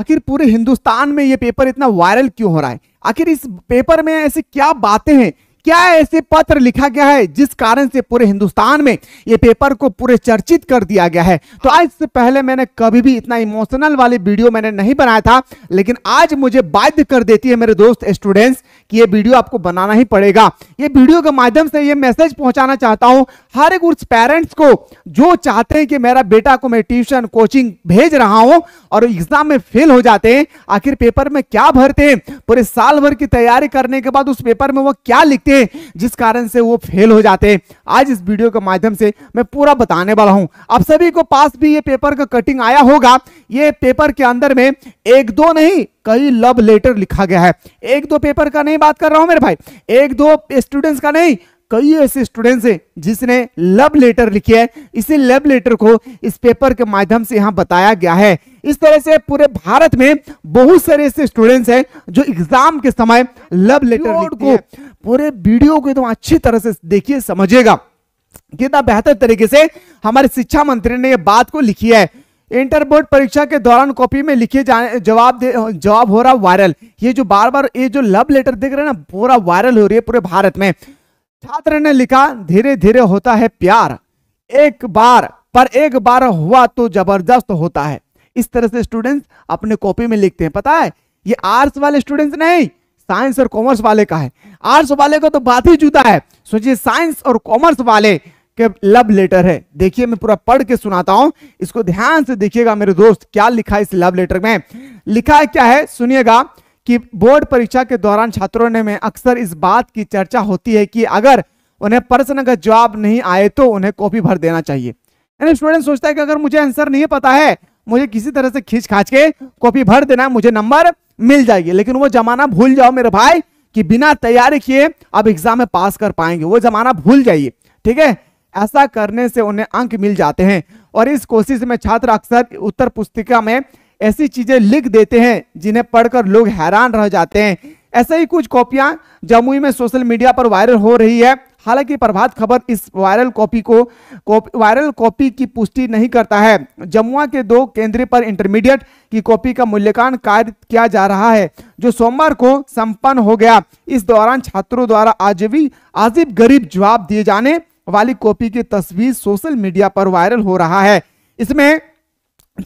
आखिर पूरे हिंदुस्तान में ये पेपर इतना वायरल क्यों हो रहा है आखिर इस पेपर में ऐसी क्या बातें हैं क्या ऐसे पत्र लिखा गया है जिस कारण से पूरे हिंदुस्तान में ये पेपर को पूरे चर्चित कर दिया गया है तो आज से पहले मैंने कभी भी इतना इमोशनल वाली वीडियो मैंने नहीं बनाया था लेकिन आज मुझे बाध्य कर देती है मेरे दोस्त स्टूडेंट्स कि ये वीडियो आपको बनाना ही पड़ेगा ये वीडियो के माध्यम से ये मैसेज पहुंचाना चाहता हूं हर एक उस पेरेंट्स को जो चाहते हैं कि मेरा बेटा को मैं ट्यूशन कोचिंग भेज रहा हूं और एग्जाम में फेल हो जाते हैं आखिर पेपर में क्या भरते हैं पूरे साल भर की तैयारी करने के बाद उस पेपर में वो क्या लिखते हैं जिस कारण से वो फेल हो जाते हैं आज इस वीडियो के माध्यम से मैं पूरा बताने वाला हूं आप सभी को पास भी ये पेपर का कटिंग आया होगा ये पेपर के अंदर में एक दो नहीं कई लव लेटर लिखा गया है एक दो पेपर का नहीं बात कर रहा हूं मेरे भाई एक दो स्टूडेंट्स का नहीं कई ऐसे स्टूडेंट्स हैं जिसने लव लेटर लिखी है इसी लव लेटर को इस पेपर के माध्यम से यहाँ बताया गया है इस तरह से पूरे भारत में बहुत सारे ऐसे स्टूडेंट्स हैं जो एग्जाम के समय लव लेटर को पूरे वीडियो को एकदम तो अच्छी तरह से देखिए समझिएगा कितना बेहतर तरीके से हमारे शिक्षा मंत्री ने यह बात को लिखी है इंटर बोर्ड परीक्षा के दौरान कॉपी में लिखे जाने जवाब जवाब हो रहा वायरल ये जो बार बार ये जो लव लेटर देख रहे हैं ना पूरा वायरल हो रही है पूरे भारत में छात्र ने लिखा धीरे धीरे होता है प्यार एक बार पर एक बार हुआ तो जबरदस्त होता है इस तरह से स्टूडेंट्स अपने कॉपी में लिखते हैं पता है ये आर्ट्स वाले स्टूडेंट्स नहीं साइंस और कॉमर्स वाले का है आर्ट्स वाले का तो बात ही जुदा है सोचिए साइंस और कॉमर्स वाले के लव लेटर है देखिए मैं पूरा पढ़ के सुनाता हूं इसको ध्यान से देखिएगा मेरे दोस्त क्या लिखा है इस लव लेटर में लिखा है क्या है सुनिएगा कि बोर्ड परीक्षा के दौरान छात्रों ने में अक्सर इस बात की चर्चा होती है कि अगर उन्हें प्रश्न का जवाब नहीं आए तो उन्हें कॉपी भर देना चाहिए यानी स्टूडेंट सोचता है कि अगर मुझे आंसर नहीं पता है मुझे किसी तरह से खींच खाच के कॉपी भर देना मुझे नंबर मिल जाएगी लेकिन वो जमाना भूल जाओ मेरे भाई कि बिना तैयारी किए अब एग्जाम में पास कर पाएंगे वो जमाना भूल जाइए ठीक है ऐसा करने से उन्हें अंक मिल जाते हैं और इस कोशिश में छात्र अक्सर उत्तर पुस्तिका में ऐसी चीजें लिख देते हैं जिन्हें पढ़कर लोग हैरान रह जाते हैं ऐसे ही कुछ कॉपियां जमुई में सोशल मीडिया पर वायरल हो रही है हालांकि प्रभात खबर इस वायरल कॉपी को कॉप, वायरल कॉपी की पुष्टि नहीं करता है जमुआ के दो केंद्रीय पर इंटरमीडिएट की कॉपी का मूल्यांकन कार्य किया जा रहा है जो सोमवार को संपन्न हो गया इस दौरान छात्रों द्वारा आज भी आजीब गरीब जवाब दिए जाने वाली कॉपी की तस्वीर सोशल मीडिया पर वायरल हो रहा है इसमें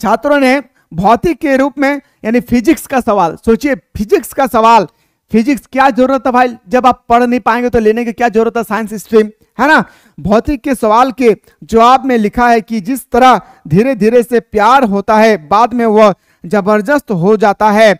छात्रों ने भौतिक के रूप में यानी फिजिक्स का सवाल सोचिए फिजिक्स का सवाल फिजिक्स क्या जरूरत है भाई जब आप पढ़ नहीं पाएंगे तो लेने की क्या जरूरत है साइंस स्ट्रीम है ना भौतिक के सवाल के जवाब में लिखा है कि जिस तरह धीरे धीरे से प्यार होता है बाद में वह जबरदस्त हो जाता है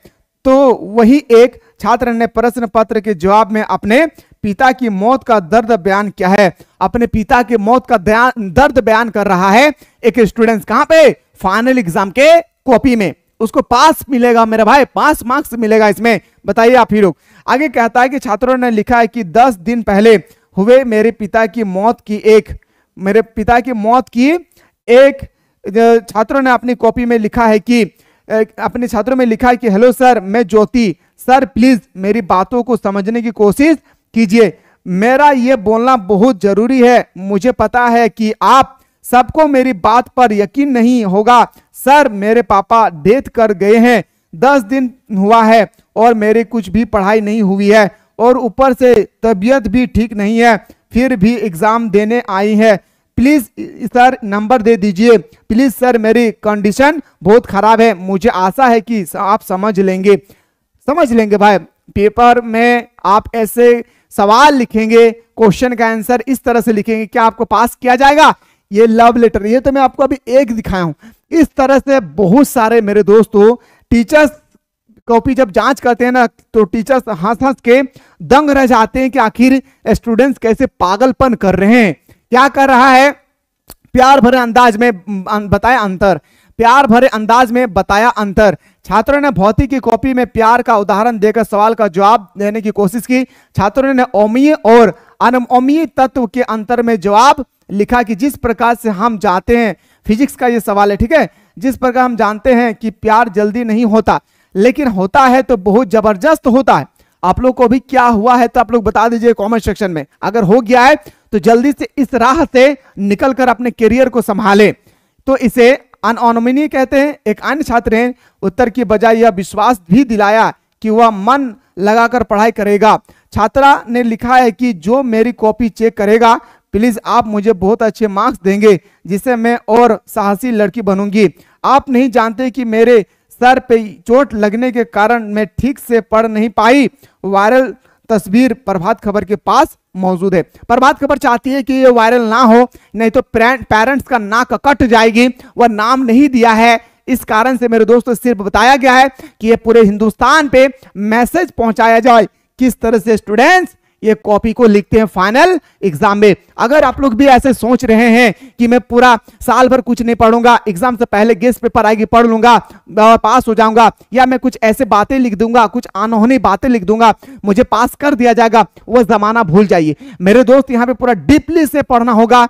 तो वही एक छात्र ने प्रश्न पत्र के जवाब में अपने पिता की मौत का दर्द बयान किया है अपने पिता की मौत का दर्द बयान कर रहा है एक स्टूडेंट कहां पे फाइनल एग्जाम के कॉपी में उसको पास मिलेगा मेरे भाई पास मार्क्स मिलेगा इसमें बताइए आप ही लोग आगे कहता है कि छात्रों ने लिखा है कि दस दिन पहले हुए मेरे पिता की मौत की एक मेरे पिता की मौत की एक छात्रों ने अपनी कॉपी में लिखा है कि अपने छात्रों में लिखा है कि हेलो सर मैं ज्योति सर प्लीज मेरी बातों को समझने की कोशिश कीजिए मेरा ये बोलना बहुत जरूरी है मुझे पता है कि आप सबको मेरी बात पर यकीन नहीं होगा सर मेरे पापा डेथ कर गए हैं दस दिन हुआ है और मेरी कुछ भी पढ़ाई नहीं हुई है और ऊपर से तबीयत भी ठीक नहीं है फिर भी एग्ज़ाम देने आई है प्लीज़ सर नंबर दे दीजिए प्लीज़ सर मेरी कंडीशन बहुत ख़राब है मुझे आशा है कि आप समझ लेंगे समझ लेंगे भाई पेपर में आप ऐसे सवाल लिखेंगे क्वेश्चन का आंसर इस तरह से लिखेंगे क्या आपको पास किया जाएगा ये लव लेटर ये तो मैं आपको अभी एक दिखाया हूं इस तरह से बहुत सारे मेरे दोस्तों टीचर्स कॉपी जब जांच करते हैं ना तो टीचर्स हंस हंस के दंग रह जाते हैं कि आखिर स्टूडेंट्स कैसे पागलपन कर रहे हैं क्या कर रहा है प्यार भरे अंदाज में अं, बताया अंतर प्यार भरे अंदाज में बताया अंतर छात्रों ने भौतिक की कॉपी में प्यार का उदाहरण देकर सवाल का जवाब देने की कोशिश की छात्रों ने अमीय और अनमोमीय तत्व के अंतर में जवाब लिखा कि जिस प्रकार से हम जाते हैं फिजिक्स का ये सवाल है ठीक है जिस प्रकार हम जानते हैं कि प्यार जल्दी नहीं होता लेकिन होता है तो बहुत जबरदस्त होता है आप लोग को भी क्या हुआ है तो आप लोग बता दीजिए कमेंट सेक्शन में अगर हो गया है तो जल्दी से इस राह से निकलकर अपने करियर को संभालें तो इसे अनऑनोमिनी कहते हैं एक अन्य छात्र ने उत्तर की बजाय यह विश्वास भी दिलाया कि वह मन लगाकर पढ़ाई करेगा छात्रा ने लिखा है कि जो मेरी कॉपी चेक करेगा प्लीज़ आप मुझे बहुत अच्छे मार्क्स देंगे जिससे मैं और साहसी लड़की बनूंगी आप नहीं जानते कि मेरे सर पे चोट लगने के कारण मैं ठीक से पढ़ नहीं पाई वायरल तस्वीर प्रभात खबर के पास मौजूद है प्रभात खबर चाहती है कि ये वायरल ना हो नहीं तो पेरेंट्स का नाक कट जाएगी वह नाम नहीं दिया है इस कारण से मेरे दोस्तों सिर्फ बताया गया है कि ये पूरे हिंदुस्तान पे मैसेज पहुंचाया जाए किस तरह से स्टूडेंट्स ये कॉपी को लिखते हैं फाइनल एग्जाम में अगर आप लोग भी ऐसे सोच रहे हैं कि मैं पूरा साल भर कुछ नहीं पढ़ूंगा एग्जाम से पहले गेस्ट पेपर आएगी पढ़ लूंगा पास हो जाऊंगा या मैं कुछ ऐसे बातें लिख दूंगा कुछ अनहोनी बातें लिख दूंगा मुझे पास कर दिया जाएगा वह जमाना भूल जाइए मेरे दोस्त यहाँ पे पूरा डीपली से पढ़ना होगा